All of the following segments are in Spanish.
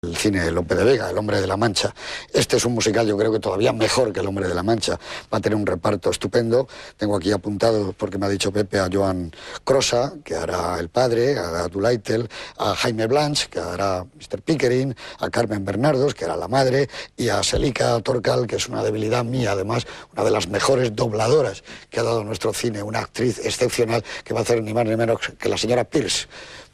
el cine de Lope de Vega, El Hombre de la Mancha. Este es un musical, yo creo que todavía mejor que El Hombre de la Mancha. Va a tener un reparto estupendo. Tengo aquí apuntado, porque me ha dicho Pepe, a Joan Crosa, que hará el padre, a Dulaitel, a Jaime Blanch, que hará Mr. Pickering, a Carmen Bernardos, que hará la madre, y a Selica Torcal, que es una debilidad mía, además, una de las mejores dobladoras que ha dado nuestro cine, una actriz excepcional que va a hacer ni más ni menos que la señora Pierce.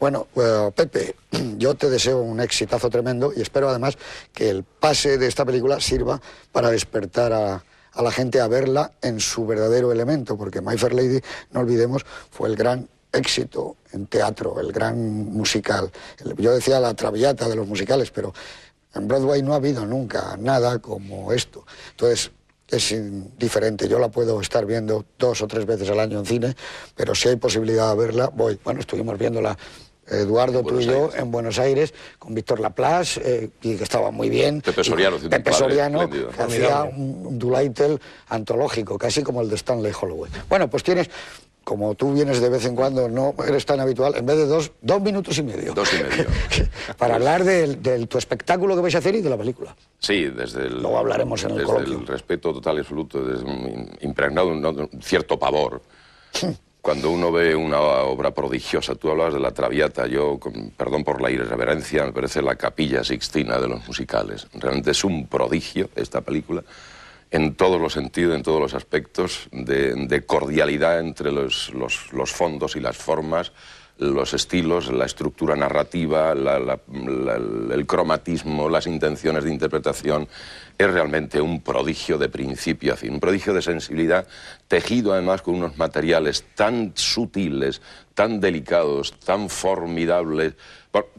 Bueno, eh, Pepe, yo te deseo un exitazo tremendo y espero además que el pase de esta película sirva para despertar a, la gente a verla en su verdadero elemento, porque My Fair Lady, no olvidemos, fue el gran éxito en teatro, el gran musical. Yo decía la traviata de los musicales, pero en Broadway no ha habido nunca nada como esto. Entonces, es indiferente. Yo la puedo estar viendo dos o tres veces al año en cine, pero si hay posibilidad de verla, voy. Bueno, estuvimos viéndola Eduardo yo, en Buenos Aires, con Víctor Laplace, eh, y que estaba muy bien. Te Soriano, hacía un Dulaitel antológico, casi como el de Stanley Holloway. Bueno, pues tienes como tú vienes de vez en cuando, no eres tan habitual, en vez de dos, dos minutos y medio. Dos y medio. para hablar de, tu espectáculo que vais a hacer y de la película. Sí, desde el... Luego hablaremos en el Desde el respeto total y absoluto, impregnado un, un cierto pavor. Hmm cuando uno ve una obra prodigiosa, tú hablas de la Traviata, yo, perdón por la irreverencia, me parece la capilla sixtina de los musicales. Realmente es un prodigio esta película en todos los sentidos, en todos los aspectos, de, cordialidad entre los, fondos y las formas, los estilos, la estructura narrativa, el cromatismo, las intenciones de interpretación, es realmente un prodigio de principio a fin, un prodigio de sensibilidad, tejido además con unos materiales tan sutiles, tan delicados, tan formidables,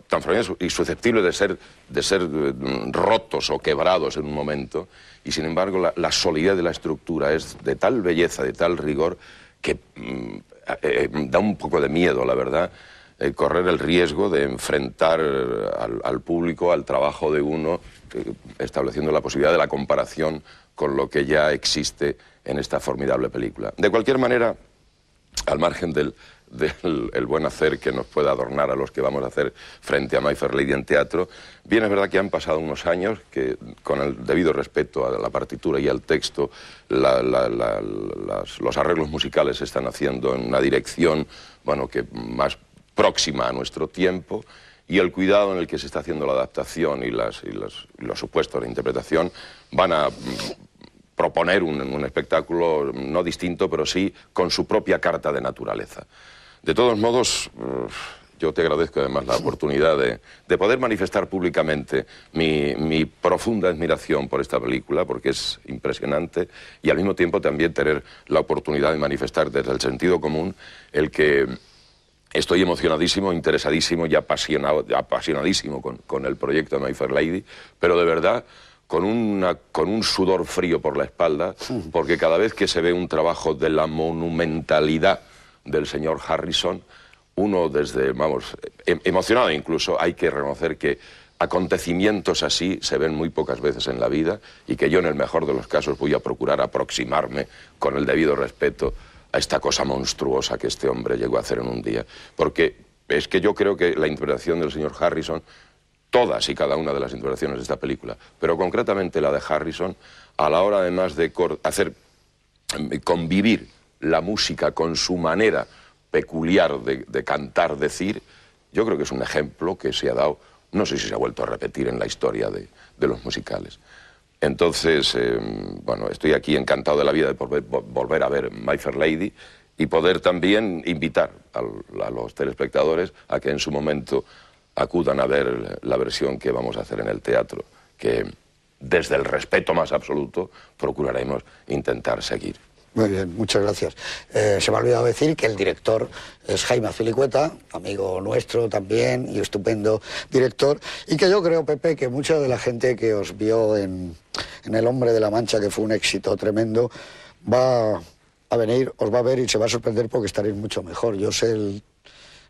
tan formidables y susceptibles de ser, de ser mm, rotos o quebrados en un momento, y sin embargo la, la solidez de la estructura es de tal belleza, de tal rigor, que mm, eh, eh, da un poco de miedo, la verdad, eh, correr el riesgo de enfrentar al, público, al trabajo de uno, estableciendo la posibilidad de la comparación con lo que ya existe en esta formidable película. De cualquier manera, al margen del, del buen hacer que nos pueda adornar a los que vamos a hacer frente a My Fair Lady en teatro. Bien, es verdad que han pasado unos años que, con el debido respeto a la partitura y al texto, los arreglos musicales se están haciendo en una dirección bueno, que más próxima a nuestro tiempo y el cuidado en el que se está haciendo la adaptación y, las, los supuestos de interpretación van a proponer un, espectáculo no distinto, pero sí con su propia carta de naturaleza. De todos modos, yo te agradezco además la oportunidad de, poder manifestar públicamente mi, profunda admiración por esta película, porque es impresionante, y al mismo tiempo también tener la oportunidad de manifestar desde el sentido común el que estoy emocionadísimo, interesadísimo y apasionado, apasionadísimo con, con el proyecto de My Fair Lady, pero de verdad con, con un sudor frío por la espalda, porque cada vez que se ve un trabajo de la monumentalidad del señor Harrison, uno desde, vamos, e, emocionado incluso, hay que reconocer que acontecimientos así se ven muy pocas veces en la vida y que yo en el mejor de los casos voy a procurar aproximarme con el debido respeto a esta cosa monstruosa que este hombre llegó a hacer en un día. Porque es que yo creo que la interpretación del señor Harrison todas y cada una de las intervenciones de esta película, pero concretamente la de Harrison, a la hora además de hacer eh, convivir la música con su manera peculiar de, cantar, decir, yo creo que es un ejemplo que se ha dado, no sé si se ha vuelto a repetir en la historia de, de los musicales. Entonces, eh, bueno, estoy aquí encantado de la vida de volver, a ver My Fair Lady y poder también invitar a los telespectadores a que en su momento acudan a ver la versión que vamos a hacer en el teatro, que desde el respeto más absoluto procuraremos intentar seguir. Muy bien, muchas gracias. Eh, se me ha olvidado decir que el director es Jaime Filicueta, amigo nuestro también y estupendo director, y que yo creo, Pepe, que mucha de la gente que os vio en, en El Hombre de la Mancha, que fue un éxito tremendo, va a venir, os va a ver y se va a sorprender porque estaréis mucho mejor. Yo sé el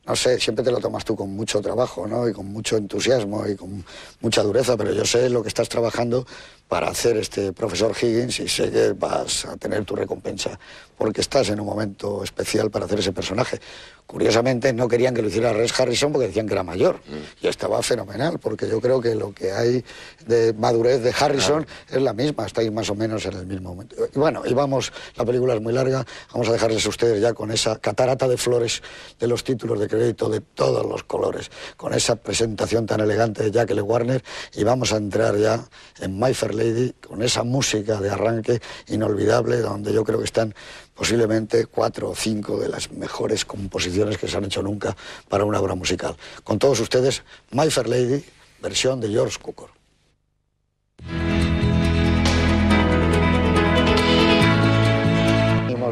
no sé, siempre te lo tomas tú con mucho trabajo, ¿no? Y con mucho entusiasmo y con mucha dureza, pero yo sé lo que estás trabajando para hacer este profesor Higgins y sé que vas a tener tu recompensa porque estás en un momento especial para hacer ese personaje. Curiosamente no querían que lo hiciera Rex Harrison porque decían que era mayor mm. y estaba fenomenal porque yo creo que lo que hay de madurez de Harrison es la misma, ahí más o menos en el mismo momento. Y bueno, y vamos, la película es muy larga, vamos a dejarles a ustedes ya con esa catarata de flores de los títulos de crédito de todos los colores, con esa presentación tan elegante de Jack L. Warner y vamos a entrar ya en My Fair Lady con esa música de arranque inolvidable, donde yo creo que están posiblemente cuatro o cinco de las mejores composiciones que se han hecho nunca para una obra musical. Con todos ustedes, My Fair Lady, versión de George Cukor.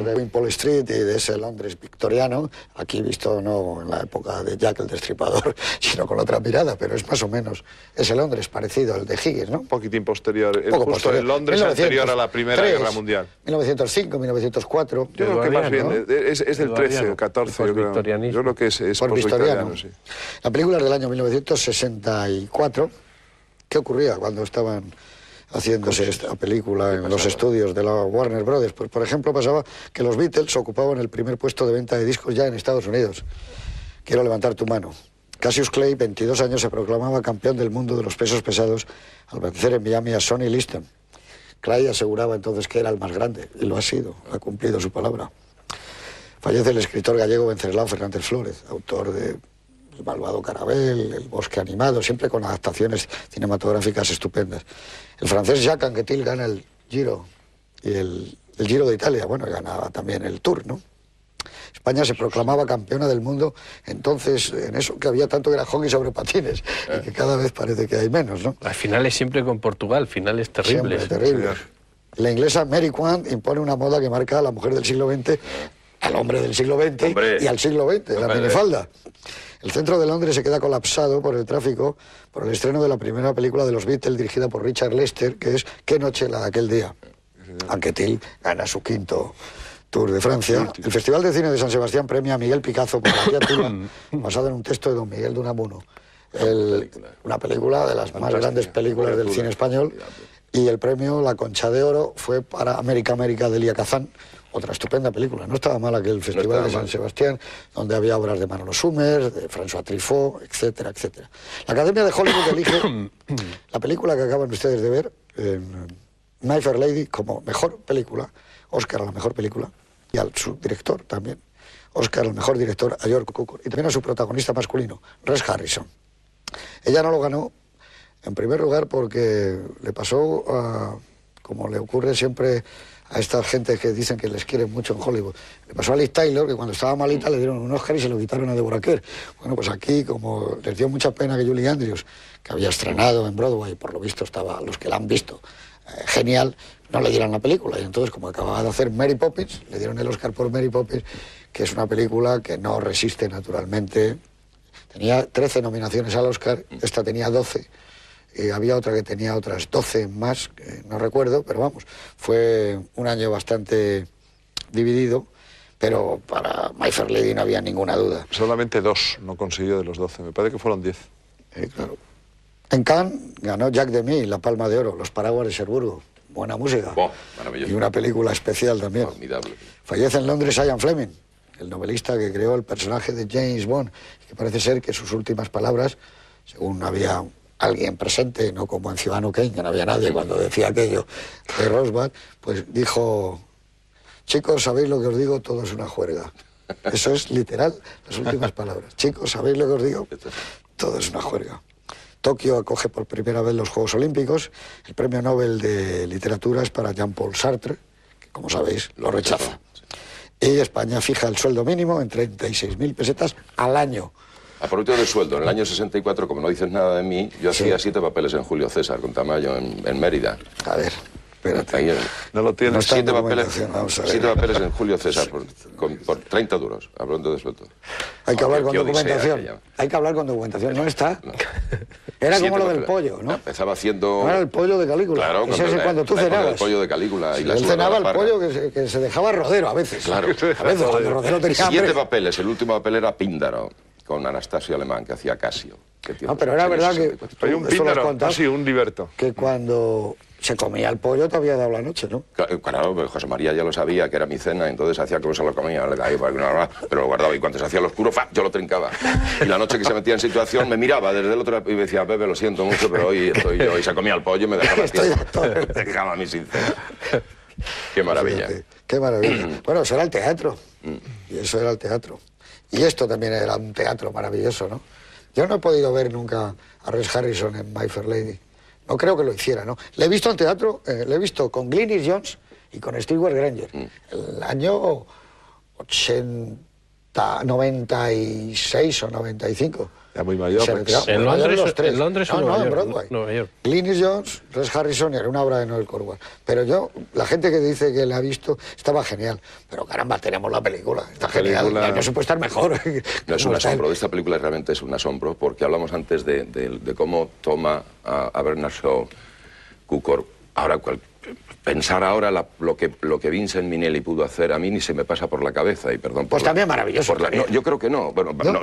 de Wimpole Street y de ese Londres victoriano, aquí visto no en la época de Jack el Destripador, sino con otra mirada, pero es más o menos ese Londres parecido al de Higgins, ¿no? Un poquitín posterior, justo el Londres anterior a la Primera Guerra Mundial. 1905, 1904. Yo creo que más bien es, es, del 13 14, yo creo. Yo creo que es, es victoriano sí. La película del año 1964. ¿Qué ocurría cuando estaban haciéndose esta película en los estudios de la Warner Brothers. Pues, por ejemplo, pasaba que los Beatles ocupaban el primer puesto de venta de discos ya en Estados Unidos. Quiero levantar tu mano. Cassius Clay, 22 años, se proclamaba campeón del mundo de los pesos pesados al vencer en Miami a Sonny Liston. Clay aseguraba entonces que era el más grande, y lo ha sido, ha cumplido su palabra. Fallece el escritor gallego Venceslao Fernández Flores, autor de el malvado Carabel, el bosque animado, siempre con adaptaciones cinematográficas estupendas. El francés Jacques Anquetil gana el Giro y el, Giro de Italia, bueno, ganaba también el Tour, ¿no? España se proclamaba campeona del mundo entonces en eso que había tanto grajón y sobre patines y que cada vez parece que hay menos, ¿no? final finales siempre con Portugal, finales terribles. Siempre terribles. La inglesa Mary Quant impone una moda que marca a la mujer del siglo XX al hombre del siglo XX y al siglo XX, la minifalda. El centro de Londres se queda colapsado por el tráfico, por el estreno de la primera película de los Beatles dirigida por Richard Lester, que es Qué noche la de aquel día. Aunque gana su quinto Tour de Francia. El Festival de Cine de San Sebastián premia a Miguel Picazo por la criatura, basada en un texto de don Miguel de Unamuno. una película de las más grandes películas del cine español. Y el premio La Concha de Oro fue para América América de Lía Kazán otra estupenda película. No estaba mal aquel festival de San Sebastián, donde había obras de Manolo Sumer, de François Truffaut, etcétera, etcétera. La Academia de Hollywood elige la película que acaban ustedes de ver, eh, Fair Lady, como mejor película, Oscar a la mejor película, y al subdirector también, Oscar al mejor director, a George Cukor, y también a su protagonista masculino, Res Harrison. Ella no lo ganó, en primer lugar, porque le pasó, a, como le ocurre siempre a estas gentes que dicen que les quieren mucho en Hollywood. Le pasó a Liz Taylor, que cuando estaba malita le dieron un Oscar y se lo quitaron a Deborah Kerr. Bueno, pues aquí, como les dio mucha pena que Julie Andrews, que había estrenado en Broadway, por lo visto estaba, los que la han visto, eh, genial, no le dieron la película. Y entonces, como acababa de hacer Mary Poppins, le dieron el Oscar por Mary Poppins, que es una película que no resiste naturalmente. Tenía 13 nominaciones al Oscar, esta tenía 12 eh, había otra que tenía otras 12 más, eh, no recuerdo, pero vamos, fue un año bastante dividido, pero para My Fair Lady no había ninguna duda. Solamente dos no consiguió de los 12, me parece que fueron 10. Eh, en Cannes ganó Jack Demy la Palma de Oro, Los Paraguas de Serburgo, Buena música. Y una película especial también. Formidable. Fallece en Londres Ian Fleming, el novelista que creó el personaje de James Bond, que parece ser que sus últimas palabras, según había alguien presente, no como en Ciudadano Kane, que no había nadie cuando decía aquello de Rosbach, pues dijo, chicos, ¿sabéis lo que os digo? Todo es una juerga. Eso es literal, las últimas palabras. Chicos, ¿sabéis lo que os digo? Todo es una juerga. Tokio acoge por primera vez los Juegos Olímpicos. El premio Nobel de Literatura es para Jean-Paul Sartre, que como sabéis, lo rechaza. Y España fija el sueldo mínimo en 36.000 pesetas al año. A de del sueldo, en el año 64, como no dices nada de mí, yo hacía siete papeles en Julio César con Tamayo en, Mérida. A ver. Espérate. no lo tienes. siete, papeles, siete papeles en Julio César por, 30 duros, hablando de sueldo. Hay que ah, hablar con documentación. Hay que hablar con documentación. No está. Era como lo del pollo, ¿no? Empezaba haciendo... No era el pollo de Calígula. Claro, Ese es cuando tú cenabas. El pollo de Calígula. Y él cenaba el pollo que se, dejaba rodero a veces. Claro. A veces, cuando rodero tenía Siete papeles. El último papel era Píndaro con Anastasio Alemán, que hacía Casio. ah, pero era verdad que... un un liberto. Que cuando se comía el pollo te había dado la noche, ¿no? Eh, claro, José María ya lo sabía, que era mi cena, entonces hacía que se lo comía, pero lo guardaba. Y cuando se hacía el oscuro, yo lo trincaba. Y la noche que se metía en situación, me miraba desde el otro lado y me decía, Pepe, lo siento mucho, pero hoy estoy yo. Y se comía el pollo y me dejaba, me dejaba Qué maravilla. qué maravilla. bueno, eso era el teatro. Mm. Y eso era el teatro. Y esto también era un teatro maravilloso, ¿no? Yo no he podido ver nunca a Ross Harrison en My Fair Lady. No creo que lo hiciera, ¿no? Le he visto en teatro, eh, le he visto con Glynis Jones y con Stewart Granger. Mm. El año 80, 96 o 95 muy mayor. Pues, en, Londres, tres. Londres, en Broadway. Nueva Jones, tres Harrison era una obra de Noel Corwell. Pero yo, la gente que dice que la ha visto, estaba genial. Pero caramba, tenemos la película. Está genial. No se estar mejor. No, es un asombro. Esta película realmente es un asombro porque hablamos antes de, cómo toma a, Bernard Shaw Cucor. Ahora, cual, pensar ahora lo, que, lo que Vincent Minelli pudo hacer a mí ni se me pasa por la cabeza. Y perdón pues también maravilloso. yo creo que no. ¿No?